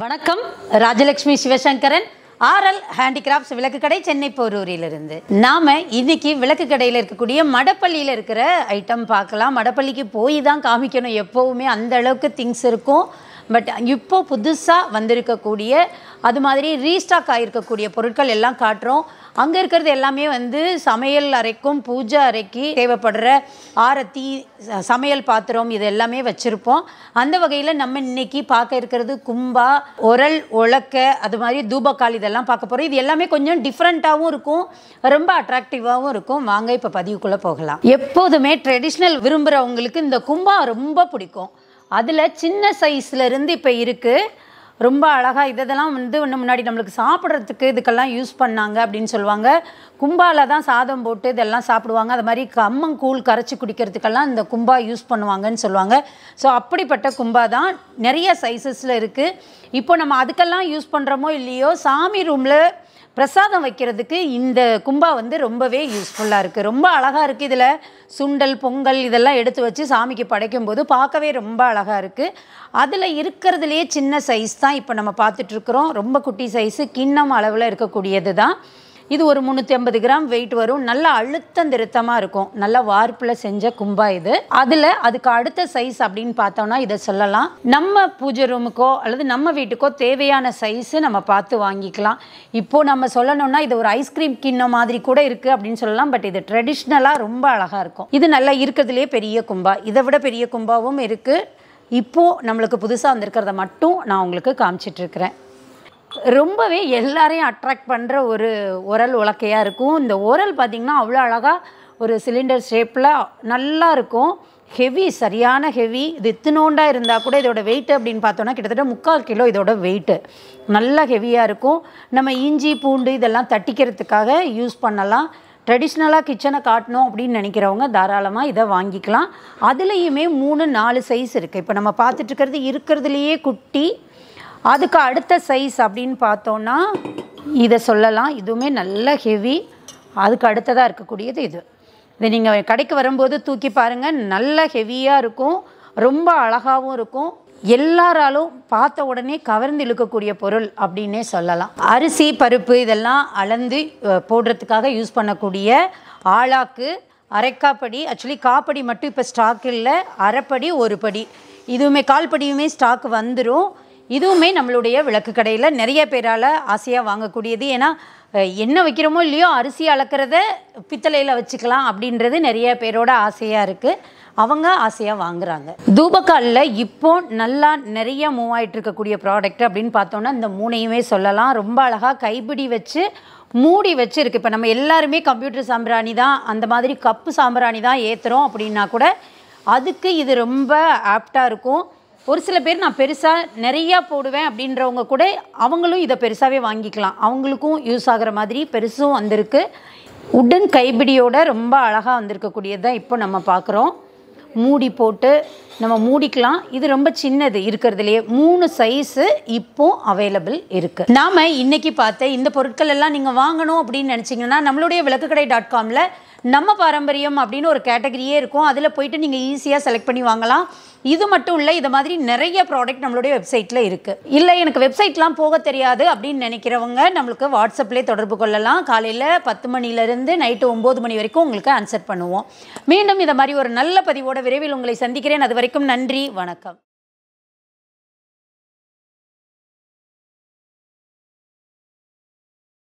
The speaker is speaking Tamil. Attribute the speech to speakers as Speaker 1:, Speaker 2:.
Speaker 1: வணக்கம் ராஜலட்சுமி சிவசங்கரன் ஆர்எல் ஹேண்டிகிராஃப்ட்ஸ் விளக்கு கடை சென்னை போரூரிலிருந்து நாம் இன்றைக்கி விளக்கு கடையில் இருக்கக்கூடிய மடப்பள்ளியில் இருக்கிற ஐட்டம் பார்க்கலாம் மடப்பள்ளிக்கு போய் தான் காமிக்கணும் எப்போவுமே அந்த அளவுக்கு திங்ஸ் இருக்கும் பட் இப்போ புதுசாக வந்திருக்கக்கூடிய அது மாதிரி ரீஸ்டாக் ஆகிருக்கக்கூடிய பொருட்கள் எல்லாம் காட்டுறோம் அங்கே இருக்கிறது எல்லாமே வந்து சமையல் அறைக்கும் பூஜை அறைக்கு தேவைப்படுற ஆரத்தி சமையல் பாத்திரம் இது எல்லாமே வச்சுருப்போம் அந்த வகையில் நம்ம இன்னைக்கு பார்க்க இருக்கிறது கும்பா உரல் உலக்க அது மாதிரி தூபக்கால் இதெல்லாம் பார்க்க போகிறோம் இது எல்லாமே கொஞ்சம் டிஃப்ரெண்ட்டாகவும் இருக்கும் ரொம்ப அட்ராக்டிவாகவும் இருக்கும் வாங்க இப்போ பதிவுக்குள்ளே போகலாம் எப்போதுமே ட்ரெடிஷ்னல் விரும்புகிறவங்களுக்கு இந்த கும்பா ரொம்ப பிடிக்கும் அதில் சின்ன சைஸ்லேருந்து இப்போ இருக்குது ரொம்ப அழகாக இதெல்லாம் வந்து இன்னும் முன்னாடி நம்மளுக்கு சாப்பிட்றதுக்கு இதுக்கெல்லாம் யூஸ் பண்ணாங்க அப்படின்னு சொல்லுவாங்க கும்பாவில் தான் சாதம் போட்டு இதெல்லாம் சாப்பிடுவாங்க அது மாதிரி கம்மங்கூழ் கரைச்சி குடிக்கிறதுக்கெல்லாம் இந்த கும்பா யூஸ் பண்ணுவாங்கன்னு சொல்லுவாங்க ஸோ அப்படிப்பட்ட கும்பா தான் நிறைய சைஸஸில் இருக்குது இப்போ நம்ம அதுக்கெல்லாம் யூஸ் பண்ணுறோமோ இல்லையோ சாமி ரூமில் பிரசாதம் வைக்கிறதுக்கு இந்த கும்பா வந்து ரொம்பவே யூஸ்ஃபுல்லாக இருக்குது ரொம்ப அழகாக இருக்குது இதில் சுண்டல் பொங்கல் இதெல்லாம் எடுத்து வச்சு சாமிக்கு படைக்கும் போது பார்க்கவே ரொம்ப அழகாக இருக்குது அதில் இருக்கிறதுலையே சின்ன சைஸ் தான் இப்போ நம்ம பார்த்துட்ருக்குறோம் ரொம்ப குட்டி சைஸு கிண்ணம் அளவில் இருக்கக்கூடியது தான் இது ஒரு முந்நூற்றி ஐம்பது கிராம் வெயிட் வரும் நல்லா அழுத்தம் திருத்தமாக இருக்கும் நல்லா வார்ப்பில் செஞ்ச கும்பா இது அதில் அதுக்கு அடுத்த சைஸ் அப்படின்னு பார்த்தோம்னா இதை சொல்லலாம் நம்ம பூஜை ரூமுக்கோ அல்லது நம்ம வீட்டுக்கோ தேவையான சைஸு நம்ம பார்த்து வாங்கிக்கலாம் இப்போது நம்ம சொல்லணும்னா இது ஒரு ஐஸ்கிரீம் கிண்ணம் மாதிரி கூட இருக்குது அப்படின்னு சொல்லலாம் பட் இது ட்ரெடிஷ்னலாக ரொம்ப அழகாக இருக்கும் இது நல்லா இருக்கிறதுலே பெரிய கும்பா இதை விட பெரிய கும்பாவும் இருக்குது இப்போது நம்மளுக்கு புதுசாக வந்திருக்கிறத மட்டும் நான் உங்களுக்கு காமிச்சிட்ருக்கிறேன் ரொம்பவே எல்லாரையும் அட்ராக்ட் பண்ணுற ஒரு உரல் உலக்கையாக இருக்கும் இந்த உரல் பார்த்திங்கன்னா அவ்வளோ அழகாக ஒரு சிலிண்டர் ஷேப்பில் நல்லா இருக்கும் ஹெவி சரியான ஹெவி இது இத்தினோண்டாக இருந்தால் கூட இதோட வெயிட் அப்படின்னு பார்த்தோன்னா கிட்டத்தட்ட முக்கால் கிலோ இதோட வெயிட்டு நல்லா ஹெவியாக இருக்கும் நம்ம இஞ்சி பூண்டு இதெல்லாம் தட்டிக்கிறதுக்காக யூஸ் பண்ணலாம் ட்ரெடிஷ்னலாக கிச்சனை காட்டணும் அப்படின்னு நினைக்கிறவங்க தாராளமாக இதை வாங்கிக்கலாம் அதுலேயுமே மூணு நாலு சைஸ் இருக்குது இப்போ நம்ம பார்த்துட்ருக்கிறது இருக்கிறதுலையே குட்டி அதுக்கு அடுத்த சைஸ் அப்படின்னு பார்த்தோன்னா இதை சொல்லலாம் இதுவுமே நல்ல ஹெவி அதுக்கு அடுத்ததாக இருக்கக்கூடியது இது இது நீங்கள் கடைக்கு வரும்போது தூக்கி பாருங்கள் நல்ல ஹெவியாக இருக்கும் ரொம்ப அழகாகவும் இருக்கும் எல்லாராலும் பார்த்த உடனே கவர்ந்து இழுக்கக்கூடிய பொருள் அப்படின்னே சொல்லலாம் அரிசி பருப்பு இதெல்லாம் அளந்து போடுறதுக்காக யூஸ் பண்ணக்கூடிய ஆளாக்கு அரைக்காப்படி ஆக்சுவலி காப்படி மட்டும் இப்போ ஸ்டாக் இல்லை அரைப்படி ஒரு படி இதுவுமே கால்படியுமே ஸ்டாக் வந்துடும் இதுவுமே நம்மளுடைய விளக்கு கடையில் நிறைய பேரால் ஆசையாக வாங்கக்கூடியது ஏன்னா என்ன வைக்கிறோமோ இல்லையோ அரிசி அளக்கிறத பித்தளையில் வச்சுக்கலாம் அப்படின்றது நிறைய பேரோட ஆசையாக இருக்குது அவங்க ஆசையாக வாங்குறாங்க தூபக்காலில் இப்போ நல்லா நிறைய மூவ் ஆகிட்டு இருக்கக்கூடிய ப்ராடக்ட் அப்படின்னு பார்த்தோன்னா இந்த மூணையுமே சொல்லலாம் ரொம்ப அழகாக கைப்பிடி வச்சு மூடி வச்சு இருக்குது இப்போ நம்ம எல்லாருமே கம்ப்யூட்டர் சாம்பிராணி தான் அந்த மாதிரி கப்பு சாம்பிராணி தான் ஏற்றுறோம் அப்படின்னா கூட அதுக்கு இது ரொம்ப ஆப்டாக இருக்கும் ஒரு சில பேர் நான் பெருசாக நிறையா போடுவேன் அப்படின்றவங்க கூட அவங்களும் இதை பெருசாகவே வாங்கிக்கலாம் அவங்களுக்கும் யூஸ் ஆகிற மாதிரி பெருசும் வந்திருக்கு உடன் கைபிடியோட ரொம்ப அழகாக வந்திருக்கக்கூடியது தான் இப்போ நம்ம பார்க்குறோம் மூடி போட்டு நம்ம மூடிக்கலாம் இது ரொம்ப சின்னது இருக்கிறதுலையே மூணு சைஸு இப்போ அவைலபிள் இருக்குது நாம் இன்றைக்கி பார்த்த இந்த பொருட்கள் எல்லாம் நீங்கள் வாங்கணும் அப்படின்னு நினச்சிங்கன்னா நம்மளுடைய விளக்குக்கடை டாட் காமில் நம்ம பாரம்பரியம் அப்படின்னு ஒரு கேட்டகரியே இருக்கும் அதில் போயிட்டு நீங்கள் ஈஸியாக செலக்ட் பண்ணி வாங்கலாம் இது மட்டும் இல்லை இது மாதிரி நிறைய ப்ராடக்ட் நம்மளுடைய வெப்சைட்டில் இருக்குது இல்லை எனக்கு வெப்சைட்லாம் போக தெரியாது அப்படின்னு நினைக்கிறவங்க நம்மளுக்கு வாட்ஸ்அப்லேயே தொடர்பு கொள்ளலாம் காலையில் பத்து மணிலேருந்து நைட்டு ஒம்பது மணி வரைக்கும் உங்களுக்கு ஆன்சர் பண்ணுவோம் மீண்டும் இதை மாதிரி ஒரு நல்ல பதிவோட விரைவில் உங்களை சந்திக்கிறேன் அது வரைக்கும் வரைக்கும் நன்றி வணக்கம்